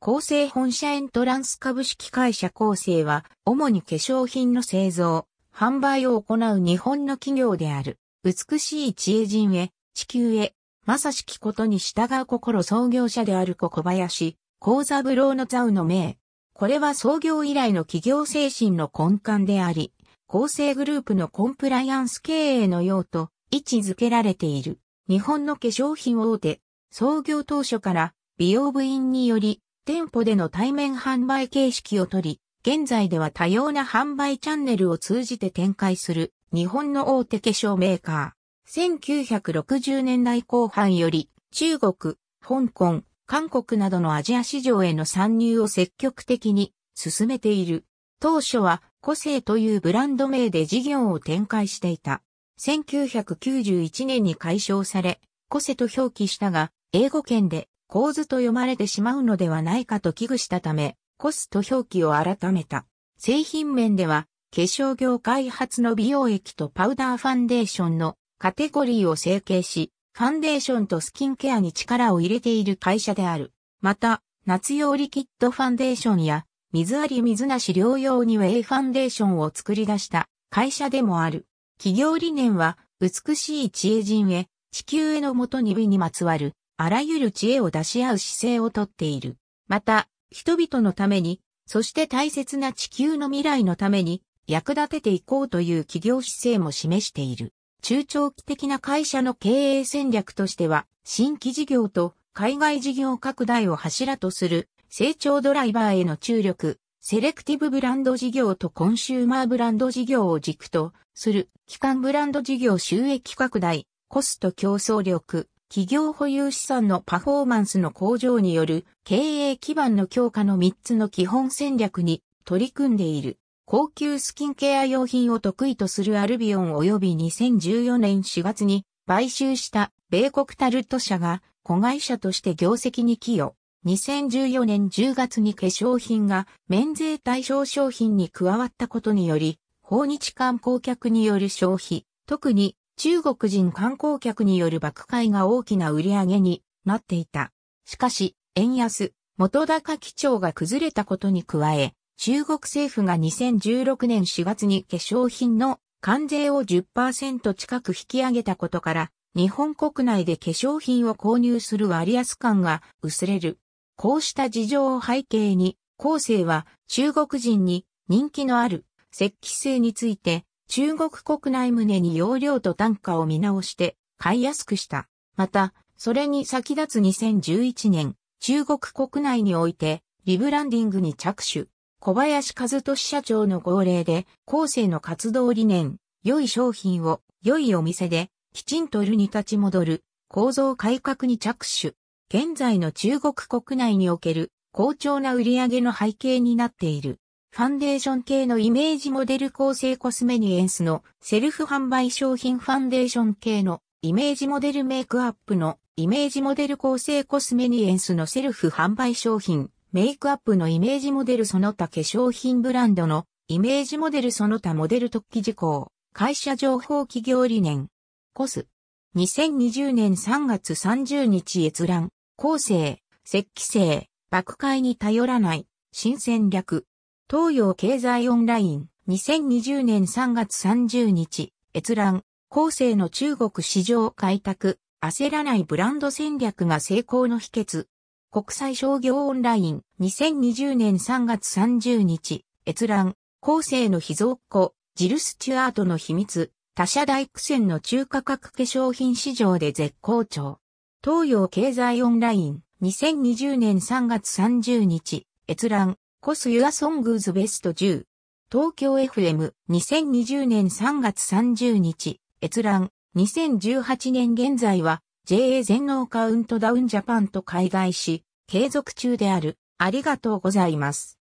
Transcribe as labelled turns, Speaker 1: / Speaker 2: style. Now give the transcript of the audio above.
Speaker 1: 厚生本社エントランス株式会社厚生は、主に化粧品の製造、販売を行う日本の企業である。美しい知恵人へ、地球へ、まさしきことに従う心創業者である小林、幸三郎の座ウの名。これは創業以来の企業精神の根幹であり、厚生グループのコンプライアンス経営の用と位置づけられている。日本の化粧品大手、創業当初から美容部員により店舗での対面販売形式をとり、現在では多様な販売チャンネルを通じて展開する日本の大手化粧メーカー。1960年代後半より中国、香港、韓国などのアジア市場への参入を積極的に進めている。当初は個性というブランド名で事業を展開していた。1991年に解消され、個性と表記したが、英語圏で構図と読まれてしまうのではないかと危惧したため、コスト表記を改めた。製品面では、化粧業開発の美容液とパウダーファンデーションのカテゴリーを成形し、ファンデーションとスキンケアに力を入れている会社である。また、夏用リキッドファンデーションや、水あり水なし両用にウェイファンデーションを作り出した会社でもある。企業理念は、美しい知恵人へ、地球へのもとに美にまつわるあらゆる知恵を出し合う姿勢をとっている。また、人々のために、そして大切な地球の未来のために、役立てていこうという企業姿勢も示している。中長期的な会社の経営戦略としては、新規事業と海外事業拡大を柱とする成長ドライバーへの注力、セレクティブブランド事業とコンシューマーブランド事業を軸とする基幹ブランド事業収益拡大、コスト競争力、企業保有資産のパフォーマンスの向上による経営基盤の強化の3つの基本戦略に取り組んでいる。高級スキンケア用品を得意とするアルビオン及び2014年4月に買収した米国タルト社が子会社として業績に寄与。2014年10月に化粧品が免税対象商品に加わったことにより、訪日観光客による消費、特に中国人観光客による爆買いが大きな売り上げになっていた。しかし、円安、元高基調が崩れたことに加え、中国政府が2016年4月に化粧品の関税を10%近く引き上げたことから、日本国内で化粧品を購入する割安感が薄れる。こうした事情を背景に、後世は中国人に人気のある石器製について中国国内旨に容量と単価を見直して買いやすくした。また、それに先立つ2011年、中国国内においてリブランディングに着手。小林和俊社長の号令で、後世の活動理念、良い商品を、良いお店で、きちんと売るに立ち戻る、構造改革に着手。現在の中国国内における好調な売り上げの背景になっている。ファンデーション系のイメージモデル構成コスメニエンスのセルフ販売商品ファンデーション系のイメージモデルメイクアップのイメージモデル構成コスメニエンスのセルフ販売商品メイクアップのイメージモデルその他化粧品ブランドのイメージモデルその他モデル特記事項会社情報企業理念コス2020年3月30日閲覧構成、設計性、爆買いに頼らない、新戦略、東洋経済オンライン2020年3月30日、閲覧、後世の中国市場開拓、焦らないブランド戦略が成功の秘訣。国際商業オンライン2020年3月30日、閲覧、後世の秘蔵っ子、ジル・スチュアートの秘密、他社大苦戦の中価格化粧品市場で絶好調。東洋経済オンライン2020年3月30日、閲覧、コスユアソングズベスト10。東京 FM2020 年3月30日、閲覧。2018年現在は JA 全農カウントダウンジャパンと海外し、継続中である。ありがとうございます。